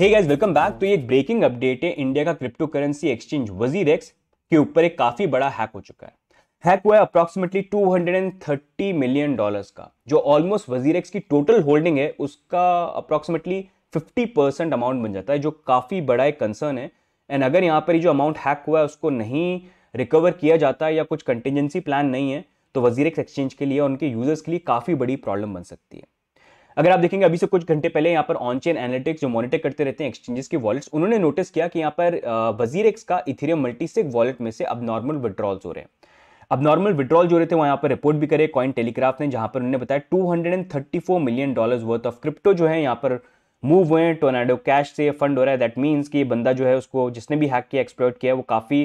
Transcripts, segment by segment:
Guys welcome back तो ये एक ब्रेकिंग अपडेट है इंडिया का crypto currency exchange WazirX के ऊपर एक काफी बड़ा हैक हो चुका है हैक हुआ है अप्रोक्सीमेटली 230 मिलियन डॉलर्स का जो ऑलमोस्ट वजीर एक्स की टोटल होल्डिंग है उसका अप्रोक्सीमेटली 50 परसेंट अमाउंट बन जाता है जो काफ़ी बड़ा एक कंसर्न है एंड अगर यहाँ पर जो अमाउंट हैक हुआ है उसको नहीं रिकवर किया जाता है या कुछ कंटिजेंसी प्लान नहीं है तो वजीर एक्सचेंज के लिए और उनके यूजर्स के लिए काफ़ी बड़ी प्रॉब्लम बन सकती है अगर आप देखेंगे अभी से कुछ घंटे पहले यहाँ पर ऑन चेन एनालिटिक्स जो मॉनिटर करते रहते हैं एक्सचेंजेस के वॉलेट्स उन्होंने नोटिस किया कि यहाँ पर वजीर एक्स का इथेरियम मल्टीस्टेक वॉलेट में से अब नॉर्मल विड्रॉल्स हो रहे हैं अब नॉर्मल विड्रॉल जो रहे थे वो यहाँ पर रिपोर्ट भी करे कॉइन टेलीग्राफ ने जहाँ पर उन्होंने बताया two million dollar worth of crypto जो है यहाँ पर मूव हुए हैं टोनाडो कैश से फंड हो रहा है दैट मीन्स कि बंदा जो है उसको जिसने भी हैक किया एक्सप्लोर किया वो काफ़ी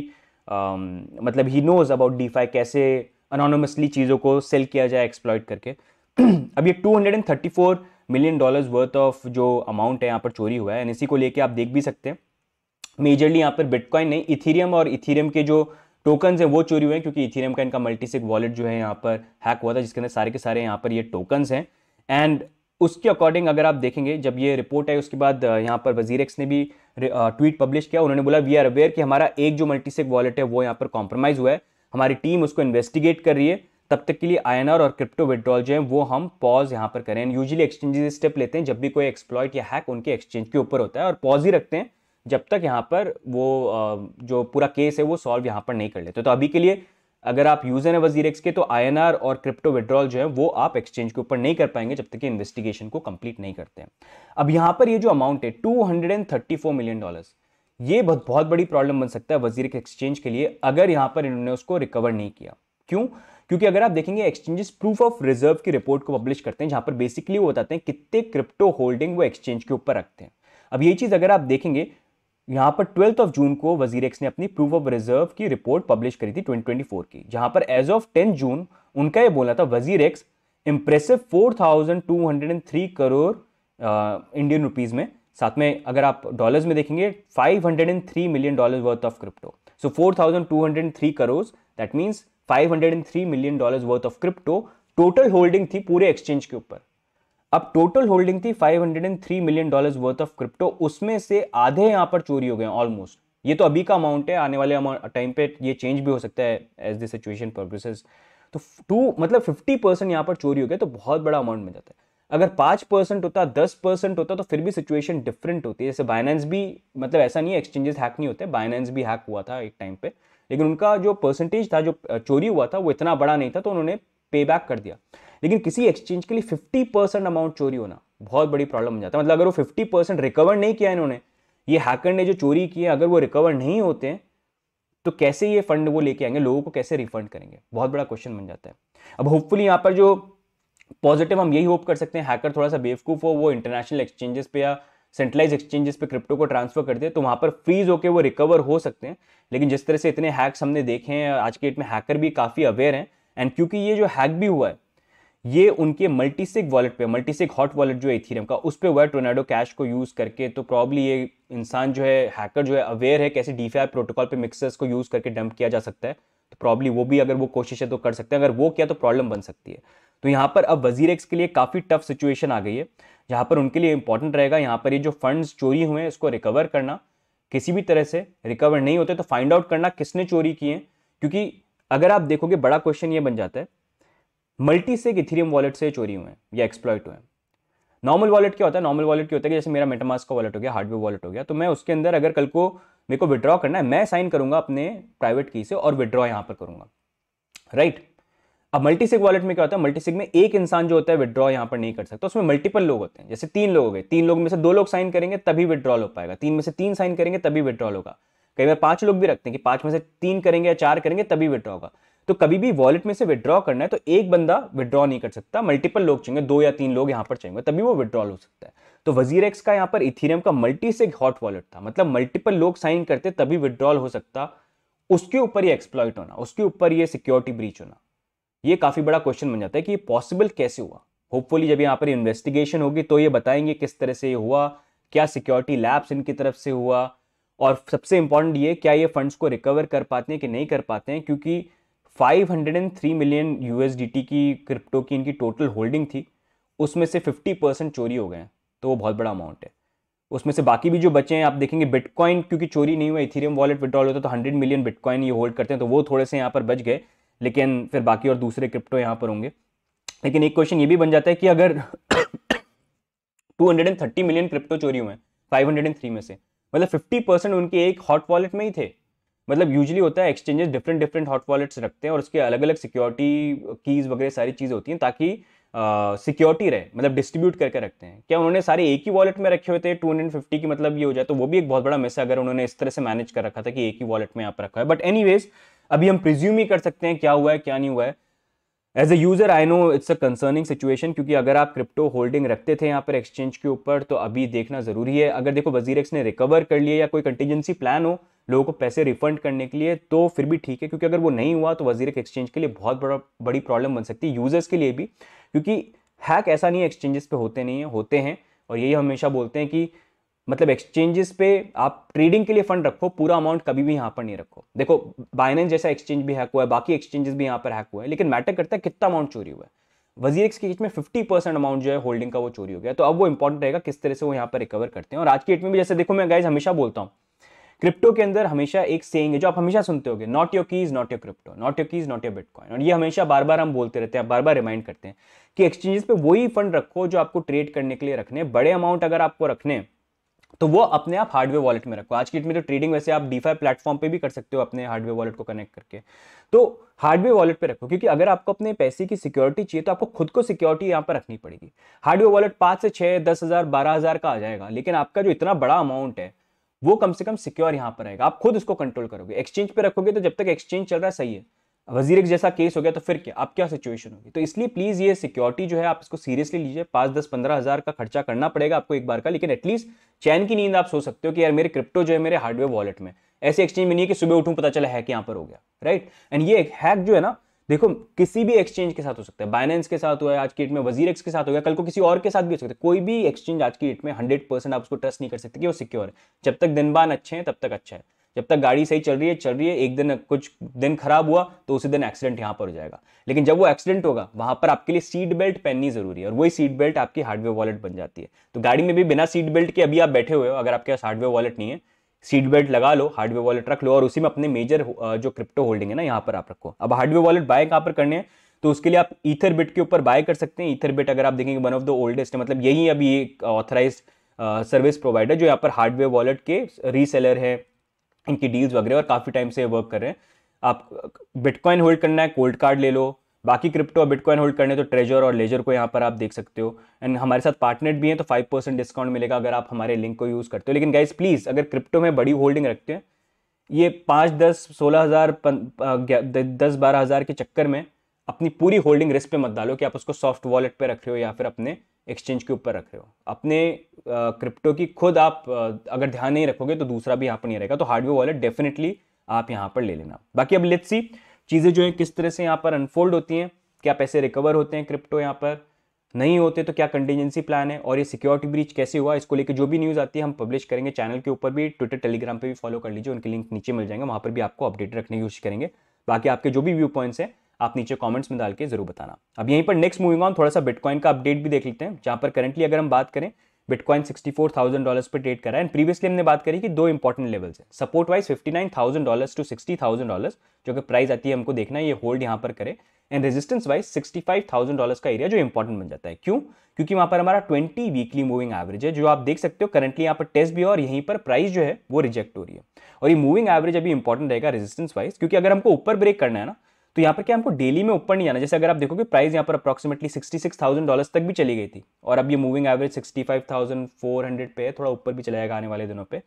मतलब ही नोज अबाउट डीफाई कैसे अनोनमसली चीज़ों को सेल किया जाए एक्सप्लॉयट करके अब ये 234 मिलियन डॉलर्स वर्थ ऑफ जो अमाउंट है यहाँ पर चोरी हुआ है एंड इसी को लेके आप देख भी सकते हैं मेजरली यहाँ पर बिटकॉइन नहीं इथीरियम और इथीरियम के जो टोकन्स हैं वो चोरी हुए हैं क्योंकि इथीरियम का इनका मल्टीसिक वॉलेट जो है यहाँ पर हैक हुआ था जिसके अंदर सारे के सारे यहाँ पर ये टोकन्स हैं एंड उसके अकॉर्डिंग अगर आप देखेंगे जब ये रिपोर्ट आई उसके बाद यहाँ पर वजीर एक्स ने भी ट्वीट पब्लिश किया उन्होंने बोला वी आर अवेयर कि हमारा एक जो मल्टीसिक वॉलेट है वो यहाँ पर कॉम्प्रोमाइज़ हुआ है हमारी टीम उसको इन्वेस्टिगेट कर रही है तब तक के लिए आई और क्रिप्टो विड्रॉल जो है वो हम पॉज यहाँ पर करें यूजली एक्सचेंजेस स्टेप लेते हैं जब भी कोई एक्सप्लॉयट या हैक उनके एक्सचेंज के ऊपर होता है और पॉज ही रखते हैं जब तक यहाँ पर वो जो पूरा केस है वो सॉल्व यहाँ पर नहीं कर लेते तो अभी के लिए अगर आप यूजर हैं वजीरेक्स के तो आई और क्रिप्टो विड्रॉल जो है वो आप एक्सचेंज के ऊपर नहीं कर पाएंगे जब तक कि इन्वेस्टिगेशन को कंप्लीट नहीं करते हैं अब यहाँ पर ये जो अमाउंट है टू मिलियन डॉलर्स ये बहुत बहुत बड़ी प्रॉब्लम बन सकता है वजीर एक्सचेंज के लिए अगर यहाँ पर इन्होंने उसको रिकवर नहीं किया क्यों क्योंकि अगर आप देखेंगे एक्सचेंजेस प्रूफ ऑफ रिजर्व की रिपोर्ट को पब्लिश करते हैं जहां पर बेसिकली वो बताते हैं कितने क्रिप्टो होल्डिंग वो एक्सचेंज के ऊपर रखते हैं अब ये चीज़ अगर आप देखेंगे यहाँ पर ट्वेल्थ ऑफ जून को एक्स ने अपनी प्रूफ ऑफ रिजर्व की रिपोर्ट पब्लिश करी थी 2024 की जहां पर एज ऑफ टेंथ जून उनका ये बोला था X impressive 4,203 crore Indian rupees में साथ में अगर आप डॉलर्स में देखेंगे 503 million dollar worth of crypto so 4,203 crore that means 503 million dollars worth of crypto total holding थी पूरे एक्सचेंज के ऊपर अब टोटल होल्डिंग थी 503 million dollars worth of crypto उसमें से आधे यहां पर चोरी हो गए ऑलमोस्ट ये तो अभी का अमाउंट है आने वाले टाइम पे ये चेंज भी हो सकता है एज द सिचुएशन प्रोग्रेसेस तो टू मतलब फिफ्टी परसेंट यहाँ पर चोरी हो गया तो बहुत बड़ा अमाउंट मिल जाता है अगर पांच परसेंट होता दस परसेंट होता तो फिर भी सिचुएशन डिफरेंट होती है जैसे बाइनेंस भी मतलब ऐसा नहीं है एक्सचेंजेस हैक नहीं होते बाइनेंस भी हैक हुआ था एक टाइम पे लेकिन उनका जो परसेंटेज था जो चोरी हुआ था वो इतना बड़ा नहीं था तो उन्होंने पे बैक कर दिया लेकिन किसी एक्सचेंज के लिए फिफ्टी परसेंट अमाउंट चोरी होना बहुत बड़ी प्रॉब्लम बन जाता है मतलब अगर वो फिफ्टी परसेंट रिकवर नहीं किया इन्होंने ये हैकर ने जो चोरी की है अगर वो रिकवर नहीं होते हैं तो कैसे ये फंड वो लेके आएंगे लोगों को कैसे रिफंड करेंगे बहुत बड़ा क्वेश्चन बन जाता है अब होपफुली यहाँ पर जो पॉजिटिव हम यही होप कर सकते हैं हैकर थोड़ा सा बेवकूफ़ हो वो इंटरनेशनल एक्सचेंजेस पे या सेंट्रलाइज एक्सचेंजेस पे क्रिप्टो को ट्रांसफर करते हैं तो वहाँ पर फ्रीज होकर वो रिकवर हो सकते हैं लेकिन जिस तरह से इतने हैक्स हमने देखे हैं आज के डेट में हैकर भी काफ़ी अवेयर हैं एंड क्योंकि ये जो हैक भी हुआ है ये उनके मल्टीसिक वॉलेट पे मल्टीसिक हॉट वॉलेट जो है का उस पर हुआ है टोनाडो कैश को यूज़ करके तो प्रॉब्ली ये इंसान जो है हैकर जो है अवेयर है कैसे डी प्रोटोकॉल पे मिक्सर्स को यूज़ करके डंप किया जा सकता है तो प्रॉब्ली वो भी अगर वो कोशिश है तो कर सकते हैं अगर वो किया तो प्रॉब्लम बन सकती है तो यहाँ पर अब वजीर के लिए काफ़ी टफ सिचुएशन आ गई है यहाँ पर उनके लिए इंपॉर्टेंट रहेगा यहाँ पर ये जो फंड्स चोरी हुए हैं इसको रिकवर करना किसी भी तरह से रिकवर नहीं होते तो फाइंड आउट करना किसने चोरी किए क्योंकि अगर आप देखोगे बड़ा क्वेश्चन ये बन जाता है मल्टी से इथेरियम वॉलेट से चोरी हुए हैं या एक्सप्लॉयट हुए हैं नॉर्मल वॉलेट क्या होता है नॉर्मल वॉलेट क्या होता है जैसे मेरा मेटामास्क का वॉलेट हो गया हार्डवेयर वॉलेट हो गया तो मैं उसके अंदर अगर कल को मेरे को विड्रॉ करना है मैं साइन करूंगा अपने प्राइवेट की से और विड्रॉ यहाँ पर करूंगा राइट right? अब मल्टीसिग वॉलेट में क्या होता है मल्टीसिग में एक इंसान जो होता है विड्रॉ यहाँ पर नहीं कर सकता उसमें मल्टीपल लोग होते हैं जैसे तीन लोग हो गए तीन लोग में से दो लोग साइन करेंगे तभी विड्रॉल हो पाएगा तीन में से तीन साइन करेंगे तभी विड्रॉल होगा कई बार पांच लोग भी रखते हैं कि पांच में से तीन करेंगे या चार करेंगे तभी विड्रॉ होगा तो कभी भी वॉलेट में से विड्रॉ करना है तो एक बंदा विड्रॉ नहीं कर सकता मल्टीपल लोग चाहिए दो या तीन लोग यहाँ पर चाहिए तभी वो विड्रॉल हो सकता है तो वजीर एक्स का यहाँ पर इथीरियम का मल्टी से हॉट वॉलेट था मतलब मल्टीपल लोग साइन करते तभी विड्रॉल हो सकता उसके ऊपर ये एक्सप्लॉइट होना उसके ऊपर ये सिक्योरिटी ब्रीच होना ये काफ़ी बड़ा क्वेश्चन बन जाता है कि ये पॉसिबल कैसे हुआ होपफुली जब यहाँ पर इन्वेस्टिगेशन होगी तो ये बताएंगे किस तरह से ये हुआ क्या सिक्योरिटी लैब्स इनकी तरफ से हुआ और सबसे इम्पॉर्टेंट ये क्या ये फंड्स को रिकवर कर पाते हैं कि नहीं कर पाते हैं क्योंकि 503 मिलियन यूएसडीटी की क्रिप्टो की इनकी टोटल होल्डिंग थी उसमें से 50 परसेंट चोरी हो गए हैं तो वो बहुत बड़ा अमाउंट है उसमें से बाकी भी जो बचे हैं आप देखेंगे बिटकॉइन क्योंकि चोरी नहीं हुआ इथीरियम वॉलेट विड्रॉल होता तो हंड्रेड मिलियन बिटकॉइन ये होल्ड करते हैं तो वो थोड़े से यहाँ पर बच गए लेकिन फिर बाकी और दूसरे क्रिप्टो यहाँ पर होंगे लेकिन एक क्वेश्चन ये भी बन जाता है कि अगर 230 मिलियन क्रिप्टो चोरी हुए हैं 503 में से मतलब 50 परसेंट उनके एक हॉट वॉलेट में ही थे मतलब यूजली होता है exchanges different different hot wallets रखते हैं और उसके अलग अलग सिक्योरिटी कीज़ वगैरह सारी चीज़ें होती हैं ताकि सिक्योरिटी रहे मतलब डिस्ट्रीब्यूट करके रखते हैं क्या उन्होंने सारे एक ही वॉलेट में रखे हुए थे 250 की मतलब ये हो जाए तो वो भी एक बहुत बड़ा मिस है अगर उन्होंने इस तरह से मैनेज कर रखा था कि एक ही वॉलेट में यहाँ पर रखा है बट एनी अभी हम प्रिज्यूम ही कर सकते हैं क्या हुआ है क्या नहीं हुआ है as a user I know it's a concerning situation क्योंकि अगर आप क्रिप्टो होल्डिंग रखते थे यहाँ पर एक्सचेंज के ऊपर तो अभी देखना ज़रूरी है अगर देखो एक्स ने रिकवर कर लिया या कोई कंटीजेंसी प्लान हो लोगों को पैसे रिफंड करने के लिए तो फिर भी ठीक है क्योंकि अगर वो नहीं हुआ तो वजीर एक्सचेंज के लिए बहुत बड़ा बड़ी प्रॉब्लम बन सकती है यूज़र्स के लिए भी क्योंकि हैक ऐसा नहीं है एक्सचेंजेस पे होते नहीं है होते हैं और यही हमेशा बोलते हैं कि मतलब एक्सचेंजेस पे आप ट्रेडिंग के लिए फंड रखो पूरा अमाउंट कभी भी यहाँ पर नहीं रखो देखो बाइनेंस जैसा एक्सचेंज भी हैक हुआ है बाकी एक्सचेंजेस भी यहाँ पर हैक हुआ है लेकिन मैटर करता है कितना अमाउंट चोरी हुआ है वजीर एक्स के बीच में फिफ्टी परसेंट अमाउंट जो है होल्डिंग का वो चोरी हो गया तो अब वो इंपॉर्टेंट रहेगा किस तरह से वो यहाँ पर रिकवर करते हैं और आज की डेट में भी जैसे देखो मैं गाइज हमेशा बोलता हूँ क्रिप्टो के अंदर हमेशा एक सेंग है जो आप हमेशा सुनते गए not your keys not your crypto not your keys not your bitcoin और ये हमेशा बार बार हम बोलते रहते हैं बार बार रिमाइंड करते हैं कि एक्सचेंजेस पे वही फंड रखो जो आपको ट्रेड करने के लिए रखने बड़े अमाउंट अगर आपको रखने तो वो अपने आप हार्डवेयर वॉलेट में रखो आज की डेट में तो ट्रेडिंग वैसे आप डीफाई प्लेटफॉर्म पे भी कर सकते हो अपने हार्डवेयर वॉलेट को कनेक्ट करके तो हार्डवेयर वॉलेट पे रखो क्योंकि अगर आपको अपने पैसे की सिक्योरिटी चाहिए तो आपको खुद को सिक्योरिटी यहाँ पर रखनी पड़ेगी हार्डवेयर वॉलेट पाँच से छः दस हज़ार बारह हज़ार का आ जाएगा लेकिन आपका जो इतना बड़ा अमाउंट है वो कम से कम सिक्योर यहाँ पर रहेगा आप खुद उसको कंट्रोल करोगे एक्सचेंज पर रखोगे तो जब तक एक्सचेंज चल रहा है सही है वजीर जैसा केस हो गया तो फिर क्या आप क्या सिचुएशन होगी तो इसलिए प्लीज़ ये सिक्योरिटी जो है आप इसको सीरियसली लीजिए पांच दस पंद्रह हज़ार का खर्चा करना पड़ेगा आपको एक बार का लेकिन एटलीस्ट चैन की नींद आप सो सकते हो कि यार मेरे क्रिप्टो जो है मेरे हार्डवेयर वॉलेट में ऐसे एक्सचेंज में नहीं है कि सुबह उठूं पता चला हैक यहाँ पर हो गया राइट एंड ये हैक जो है ना देखो किसी भी एक्सचेंज के साथ हो सकता है बाइनेंस के साथ हुआ है आज की डेट में वजीर के साथ हो गया कल को किसी और के साथ भी हो सकता है कोई भी एक्सचेंज आज की डेट में हंड्रेड परसेंट आप उसको ट्रस्ट नहीं कर सकते कि वो सिक्योर है जब तक दिन बान अच्छे हैं तब तक अच्छा है जब तक गाड़ी सही चल रही है चल रही है एक दिन कुछ दिन खराब हुआ तो उसी दिन एक्सीडेंट यहाँ पर हो जाएगा लेकिन जब वो एक्सीडेंट होगा वहाँ पर आपके लिए सीट बेल्ट पहननी जरूरी है और वही सीट बेल्ट आपकी हार्डवेयर वॉलेट बन जाती है तो गाड़ी में भी बिना सीट बेल्ट के अभी आप बैठे हुए हो अगर आपके पास हार्डवेयर वॉलेट नहीं है सीट बेल्ट लगा लो हार्डवेयर वॉलेट रख लो और उसी में अपने मेजर जो क्रिप्टो होल्डिंग है ना यहाँ पर आप रखो अब हार्डवेयर वॉलेट बाय कहाँ पर करने हैं तो उसके लिए आप ईथर बिट के ऊपर बाय कर सकते हैं ईथर बिट अगर आप देखेंगे वन ऑफ द ओल्डेस्ट है मतलब यही अभी एक ऑथराइज सर्विस प्रोवाइडर जो यहाँ पर हार्डवेयर वॉलेट के रीसेलर है इनकी डील्स वगैरह और काफ़ी टाइम से वर्क कर रहे हैं आप बिटकॉइन होल्ड करना है कोल्ड कार्ड ले लो बाकी क्रिप्टो तो और बिटकॉइन होल्ड करने तो ट्रेजर और लेजर को यहाँ पर आप देख सकते हो एंड हमारे साथ पार्टनर भी हैं तो फाइव परसेंट डिस्काउंट मिलेगा अगर आप हमारे लिंक को यूज़ करते हो लेकिन गाइज प्लीज़ अगर क्रिप्टो में बड़ी होल्डिंग रखते हैं ये पाँच दस सोलह हज़ार दस बारह हज़ार के चक्कर में अपनी पूरी होल्डिंग रिस्क पे मत डालो कि आप उसको सॉफ्ट वॉलेट पे रख रहे हो या फिर अपने एक्सचेंज के ऊपर रख रहे हो अपने क्रिप्टो की खुद आप अगर ध्यान नहीं रखोगे तो दूसरा भी यहाँ पर नहीं रहेगा तो हार्डवेयर वॉलेट डेफिनेटली आप यहाँ पर ले लेना बाकी अब लेट्स सी चीज़ें जो है किस तरह से यहाँ पर अनफोल्ड होती हैं क्या पैसे रिकवर होते हैं क्रिप्टो यहाँ पर नहीं होते तो क्या कंटीजेंसी प्लान है और ये सिक्योरिटी ब्रीच कैसे हुआ इसको लेकर जो भी न्यूज़ आती है हम पब्लिश करेंगे चैनल के ऊपर भी ट्विटर टेलीग्राम पर भी फॉलो कर लीजिए उनके लिंक नीचे मिल जाएंगे वहाँ पर भी आपको अपडेट रखने की कोशिश करेंगे बाकी आपके जो भी व्यू पॉइंट्स हैं आप नीचे कमेंट्स में डाल के जरूर बताना अब यहीं पर नेक्स्ट मूविंग ऑन थोड़ा सा बिटकॉइन का अपडेट भी देख लेते हैं जहां पर करंटली अगर हम बात करें bitcoin sixty four thousand dollars पर ट्रेड करा है एंड प्रीवियसली हमने बात करी कि दो इंपॉर्टेंट लेवल्स है support wise fifty nine thousand dollars to sixty thousand dollars जो कि प्राइस आती है हमको देखना है ये होल्ड यहाँ पर करें and resistance wise sixty five thousand dollars का एरिया जो इंपॉर्टेंट बन जाता है क्यों क्योंकि वहाँ पर हमारा ट्वेंटी वीकली मूविंग एवरेज है जो आप देख सकते हो करंटली यहाँ पर टेस्ट भी है और यहीं पर प्राइस जो है वो रिजेक्ट हो रही है और ये मूविंग एवरेज अभी इंपॉर्टेंट रहेगा रेजिस्टेंस वाइज क्योंकि अगर हमको ऊपर ब्रेक करना है ना तो यहाँ पर क्या हमको डेली में ऊपर नहीं आना जैसे अगर आप देखोगे प्राइस यहाँ पर approximately sixty six thousand dollars तक भी चली गई थी और अब ये moving average sixty five thousand four hundred पे थोड़ा ऊपर भी चला जाएगा आने वाले दिनों पर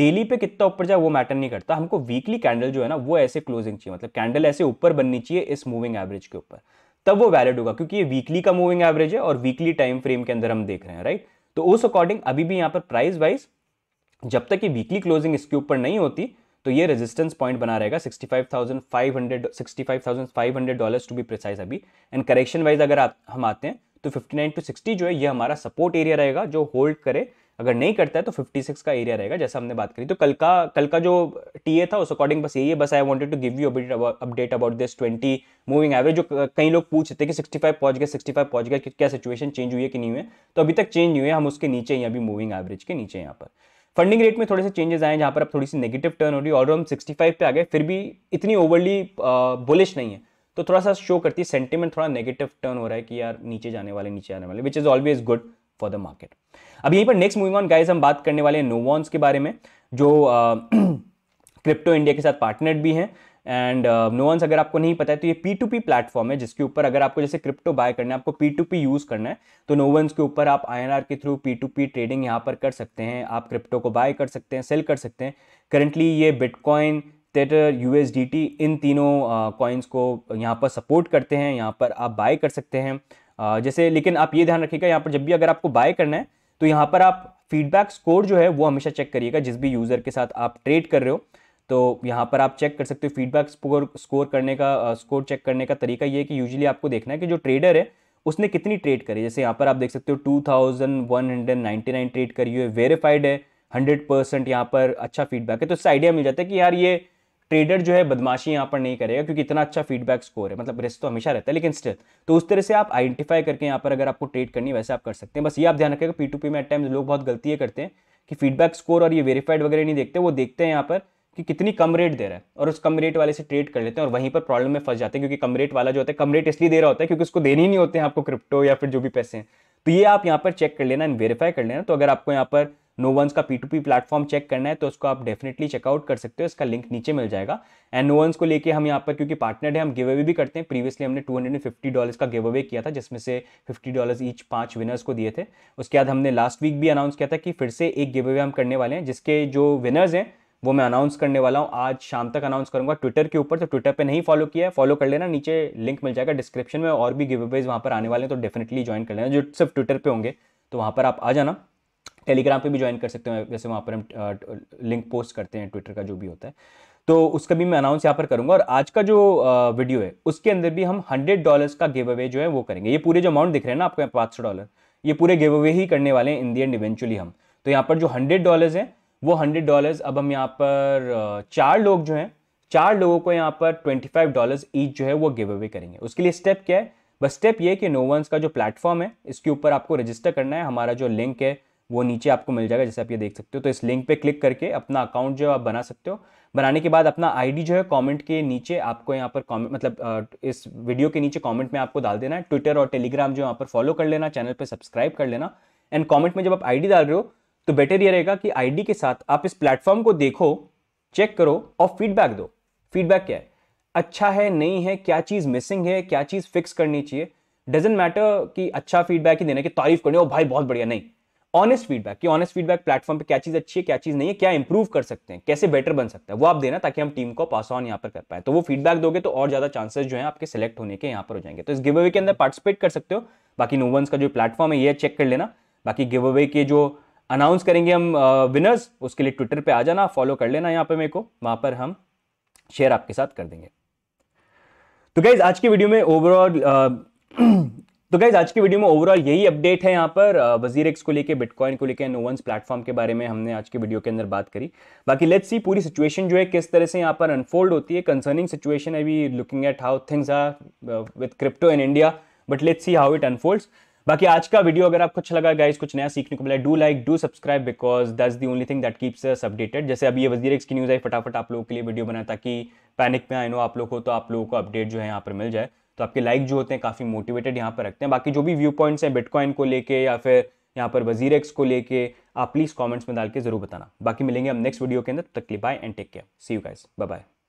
डेली पे कितना ऊपर जाए वो मैटर नहीं करता हमको वीकली कैंडल जो है ना वो ऐसे क्लोजिंग चाहिए मतलब कैंडल ऐसे ऊपर बननी चाहिए इस मूविंग एवरेज के ऊपर तब वो वैलिड होगा क्योंकि ये वीकली का मूविंग एवरेज है और वीकली टाइम फ्रेम के अंदर हम देख रहे हैं राइट तो उस अकॉर्डिंग अभी भी यहाँ पर प्राइस वाइज जब तक ये वीकली क्लोजिंग इसके ऊपर नहीं होती तो ये रेजिस्टेंस पॉइंट बना रहेगा 65,500 65,500 डॉलर्स टू बी प्रिसाइज अभी एंड करेक्शन वाइज अगर आप हम आते हैं तो 59 टू 60 जो है ये हमारा सपोर्ट एरिया रहेगा जो होल्ड करे अगर नहीं करता है तो 56 का एरिया रहेगा जैसा हमने बात करी तो कल का कल का जो टीए था उस अकॉर्डिंग बस यही है बस I wanted to give you update about this 20 moving average जो कई लोग पूछते रहे थे कि 65 पहुंच गए 65 पहुंच गए क्या सिचुएशन चेंज हुई है कि नहीं हुई है तो अभी तक चेंज हुई है हम उसके नीचे ही अभी मूविंग एवरेज के नीचे यहाँ पर फंडिंग रेट में थोड़े से चेंजेस आए जहाँ पर अब थोड़ी सी नेगेटिव टर्न हो रही है और हम 65 पे आ गए फिर भी इतनी ओवरली बुलिश नहीं है तो थोड़ा सा शो करती है सेंटिमेंट थोड़ा नेगेटिव टर्न हो रहा है कि यार नीचे जाने वाले नीचे आने वाले which is always good for the market अब यहीं पर नेक्स्ट मूविंग ऑन गाइज हम बात करने वाले हैं नोवॉन्स के बारे में जो क्रिप्टो इंडिया के साथ पार्टनर भी हैं एंड नोवंस uh, अगर आपको नहीं पता है तो ये पी टू पी प्लेटफॉर्म है जिसके ऊपर अगर आपको जैसे क्रिप्टो बाय करना है आपको पी टू पी यूज़ करना है तो नोवंस के ऊपर आप आई के through P to P trading यहाँ पर कर सकते हैं आप क्रिप्टो को बाय कर सकते हैं सेल कर सकते हैं करंटली ये बिटकॉइन थेटर यू इन तीनों कॉइन्स uh, को यहाँ पर सपोर्ट करते हैं यहाँ पर आप बाय कर सकते हैं uh, जैसे लेकिन आप ये ध्यान रखिएगा यहाँ पर जब भी अगर आपको बाय करना है तो यहाँ पर आप फीडबैक स्कोर जो है वो हमेशा चेक करिएगा जिस भी यूज़र के साथ आप ट्रेड कर रहे हो तो यहाँ पर आप चेक कर सकते हो फीडबैक स्कोर स्कोर करने का स्कोर चेक करने का तरीका ये है कि यूजुअली आपको देखना है कि जो ट्रेडर है उसने कितनी ट्रेड करी जैसे यहाँ पर आप देख सकते हो two thousand one hundred ninety nine trade करी हुई है वेरीफाइड है हंड्रेड परसेंट यहाँ पर अच्छा फीडबैक है तो इससे आइडिया मिल जाता है कि यार ये ट्रेडर जो है बदमाशी यहाँ पर नहीं करेगा क्योंकि इतना अच्छा फीडबैक स्कोर है मतलब रिस्क तो हमेशा रहता है लेकिन स्टिल तो उस तरह से आप आइडेंटिफाई करके यहाँ पर अगर आपको ट्रेड करनी है वैसे आप कर सकते हैं बस ये आप ध्यान रखेगा पी टू पी में एट टाइम्स लोग बहुत गलतियाँ करते हैं कि फीडबैक स्कोर और ये वेरीफाइड वगैरह नहीं देखते वो देखते हैं यहाँ पर कि कितनी कम रेट दे रहा है और उस कम रेट वाले से ट्रेड कर लेते हैं और वहीं पर प्रॉब्लम में फंस जाते हैं क्योंकि कम रेट वाला जो होता है कम रेट इसलिए दे रहा होता है क्योंकि उसको देने ही नहीं होते हैं आपको क्रिप्टो या फिर जो भी पैसे हैं तो ये आप यहाँ पर चेक कर लेना एंड वेरीफाई कर लेना तो अगर आपको यहाँ पर नो वंस का P to P platform check करना है तो उसको आप डेफिनेटली चेकआउट कर सकते हो इसका लिंक नीचे मिल जाएगा एंड नो वंस को लेके हम यहाँ पर क्योंकि पार्टनर है हम गिव अवे भी करते हैं प्रीवियसली हमने टू हंड्रेड फिफ्टी डॉलर्स का गिव अवे किया था जिसमें से फिफ्टी डॉलर्स ईच पांच विनर्स को दिए थे उसके बाद हमने लास्ट वीक भी अनाउंस किया था कि फिर से एक गिव अवे हम करने वाले हैं जिसके जो विनर्स हैं वो मैं अनाउंस करने वाला हूँ आज शाम तक अनाउंस करूँगा ट्विटर के ऊपर तो ट्विटर पे नहीं फॉलो किया है फॉलो कर लेना नीचे लिंक मिल जाएगा डिस्क्रिप्शन में और भी गिव अवेज वहाँ पर आने वाले हैं तो डेफिनेटली ज्वाइन कर लेना जो सिर्फ ट्विटर पर होंगे तो वहाँ पर आप आ जाना टेलीग्राम पर भी ज्वाइन कर सकते हैं जैसे वहाँ पर हम लिंक पोस्ट करते हैं ट्विटर का जो भी होता है तो उसका भी मैं अनाउंस यहाँ पर करूँगा और आज का जो वीडियो है उसके अंदर भी हम हंड्रेड डॉलर्स का गिव अवे जो है वो करेंगे ये पूरे जो अमाउंट दिख रहे हैं ना आपको पाँच सौ डॉलर ये पूरे गिव अवे ही करने वाले हैं इंडियन इवेंचुअली हम तो यहाँ पर जो हंड्रेड डॉलर्स हैं वो हंड्रेड डॉलर्स अब हम यहाँ पर चार लोग जो हैं चार लोगों को यहाँ पर ट्वेंटी फाइव डॉलर्स ईच जो है वो गिव अवे करेंगे उसके लिए स्टेप क्या है बस स्टेप ये कि नोवंस का जो प्लेटफॉर्म है इसके ऊपर आपको रजिस्टर करना है हमारा जो लिंक है वो नीचे आपको मिल जाएगा जैसे आप ये देख सकते हो तो इस लिंक पे क्लिक करके अपना अकाउंट जो है आप बना सकते हो बनाने के बाद अपना आईडी जो है कमेंट के नीचे आपको यहाँ पर कमेंट मतलब इस वीडियो के नीचे कमेंट में आपको डाल देना है ट्विटर और टेलीग्राम जो यहाँ पर फॉलो कर लेना चैनल पर सब्सक्राइब कर लेना एंड कॉमेंट में जब आप आई डाल रहे हो तो बेटर यह रहेगा कि आईडी के साथ आप इस प्लेटफॉर्म को देखो चेक करो और फीडबैक दो फीडबैक क्या है अच्छा है नहीं है क्या चीज़ मिसिंग है क्या चीज़ फिक्स करनी चाहिए डजेंट मैटर कि अच्छा फीडबैक ही देना कि तारीफ करनी हो भाई बहुत बढ़िया नहीं ऑनेस्ट फीडबैक कि ऑनेस्ट फीडबैक प्लेटफॉर्म पे क्या चीज़ अच्छी है क्या चीज़ नहीं है क्या इंप्रूव कर सकते हैं कैसे बेटर बन सकता है वो आप देना ताकि हम टीम को पास ऑन यहाँ पर कर पाए तो वो फीडबैक दोगे तो और ज़्यादा चांसेस जो है आपके सेलेक्ट होने के यहाँ पर हो जाएंगे तो इस गिव अवे के अंदर पार्टिसिपेट कर सकते हो बाकी नोवंस का जो प्लेटफॉर्म है ये चेक कर लेना बाकी गिव अवे के जो अनाउंस करेंगे हम विनर्स उसके लिए ट्विटर पे आ जाना फॉलो कर लेना यहाँ पे मेरे को वहाँ पर हम शेयर आपके साथ कर देंगे तो गाइज आज की वीडियो में ओवरऑल तो गाइज आज की वीडियो में ओवरऑल यही अपडेट है यहाँ पर वजीर एक्स को लेके बिटकॉइन को लेके नोवंस प्लेटफॉर्म के बारे में हमने आज की वीडियो के अंदर बात करी बाकी लेट्स सी पूरी सिचुएशन जो है किस तरह से यहाँ पर अनफोल्ड होती है कंसर्निंग सिचुएशन है we looking at how things are with crypto in India but let's see how it unfolds बाकी आज का वीडियो अगर आपको अच्छा लगा गाइज कुछ नया सीखने को मिला do like do subscribe because this the only thing that keeps us updated जैसे अभी ये वजीर की न्यूज़ आई फटाफट आप लोगों के लिए वीडियो बनाया ताकि पैनिक में आई नो आप लोग को तो आप लोगों को अपडेट जो है यहाँ पर मिल जाए तो आपके लाइक जो होते हैं काफ़ी मोटिवेटेड यहाँ पर रखते हैं बाकी जो भी व्यू पॉइंट्स हैं बिटकॉइन को लेके या फिर यहाँ पर वजीर को लेके आप प्लीज़ कॉमेंट्स में डाल के जरूर बताना बाकी मिलेंगे हम नेक्स्ट वीडियो के अंदर तकली bye and take care see you guys bye